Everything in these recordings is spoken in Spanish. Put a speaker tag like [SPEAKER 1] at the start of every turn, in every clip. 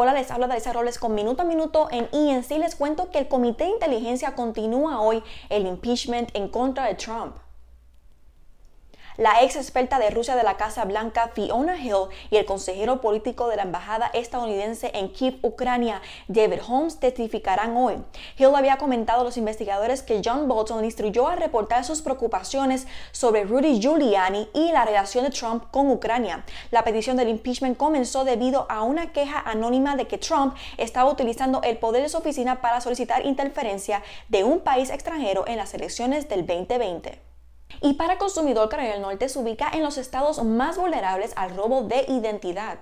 [SPEAKER 1] Hola, les habla de Robles con Minuto a Minuto en ENC. Les cuento que el Comité de Inteligencia continúa hoy el impeachment en contra de Trump la ex experta de Rusia de la Casa Blanca Fiona Hill y el consejero político de la embajada estadounidense en Kiev, Ucrania, David Holmes, testificarán hoy. Hill había comentado a los investigadores que John Bolton instruyó a reportar sus preocupaciones sobre Rudy Giuliani y la relación de Trump con Ucrania. La petición del impeachment comenzó debido a una queja anónima de que Trump estaba utilizando el poder de su oficina para solicitar interferencia de un país extranjero en las elecciones del 2020. Y para Consumidor Carolina del Norte se ubica en los estados más vulnerables al robo de identidad.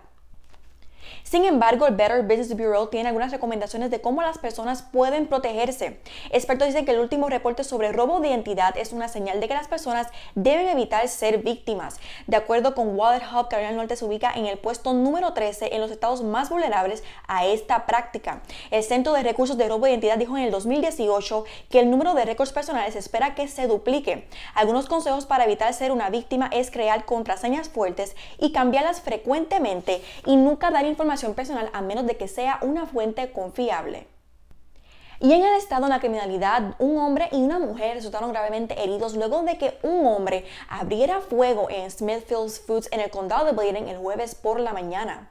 [SPEAKER 1] Sin embargo, el Better Business Bureau tiene algunas recomendaciones de cómo las personas pueden protegerse. Expertos dicen que el último reporte sobre robo de identidad es una señal de que las personas deben evitar ser víctimas. De acuerdo con Wallet Carolina del Norte se ubica en el puesto número 13 en los estados más vulnerables a esta práctica. El Centro de Recursos de Robo de Identidad dijo en el 2018 que el número de récords personales espera que se duplique. Algunos consejos para evitar ser una víctima es crear contraseñas fuertes y cambiarlas frecuentemente y nunca dar información información personal a menos de que sea una fuente confiable. Y en el estado de la criminalidad, un hombre y una mujer resultaron gravemente heridos luego de que un hombre abriera fuego en Smithfield Foods en el condado de Bladen el jueves por la mañana.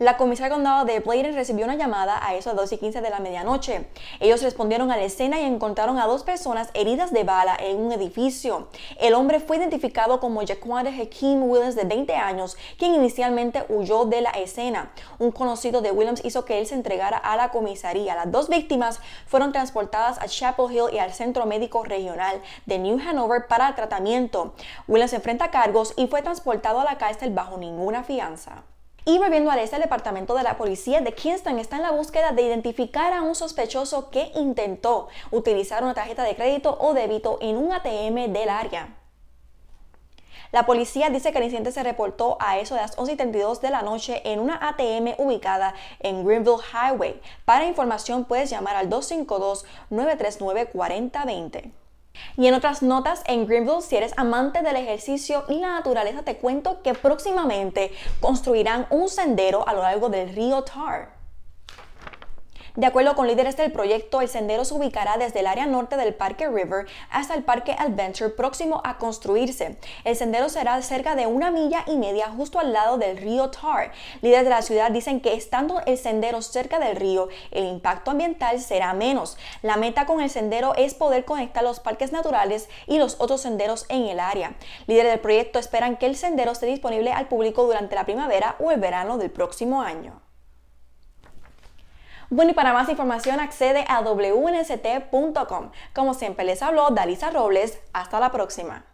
[SPEAKER 1] La comisaria condado de Bladen recibió una llamada a eso a 2 y 15 de la medianoche. Ellos respondieron a la escena y encontraron a dos personas heridas de bala en un edificio. El hombre fue identificado como Jaquanda Hakeem Williams de 20 años, quien inicialmente huyó de la escena. Un conocido de Williams hizo que él se entregara a la comisaría. Las dos víctimas fueron transportadas a Chapel Hill y al Centro Médico Regional de New Hanover para tratamiento. Williams enfrenta cargos y fue transportado a la cárcel bajo ninguna fianza. Y volviendo al este, el departamento de la policía de Kingston está en la búsqueda de identificar a un sospechoso que intentó utilizar una tarjeta de crédito o débito en un ATM del área. La policía dice que el incidente se reportó a eso de las 11.32 de la noche en una ATM ubicada en Greenville Highway. Para información puedes llamar al 252-939-4020. Y en otras notas, en Greenville, si eres amante del ejercicio y la naturaleza, te cuento que próximamente construirán un sendero a lo largo del río Tar de acuerdo con líderes del proyecto, el sendero se ubicará desde el área norte del Parque River hasta el Parque Adventure próximo a construirse. El sendero será cerca de una milla y media justo al lado del río Tar. Líderes de la ciudad dicen que estando el sendero cerca del río, el impacto ambiental será menos. La meta con el sendero es poder conectar los parques naturales y los otros senderos en el área. Líderes del proyecto esperan que el sendero esté disponible al público durante la primavera o el verano del próximo año. Bueno, y para más información accede a wnst.com. Como siempre les habló Dalisa Robles, hasta la próxima.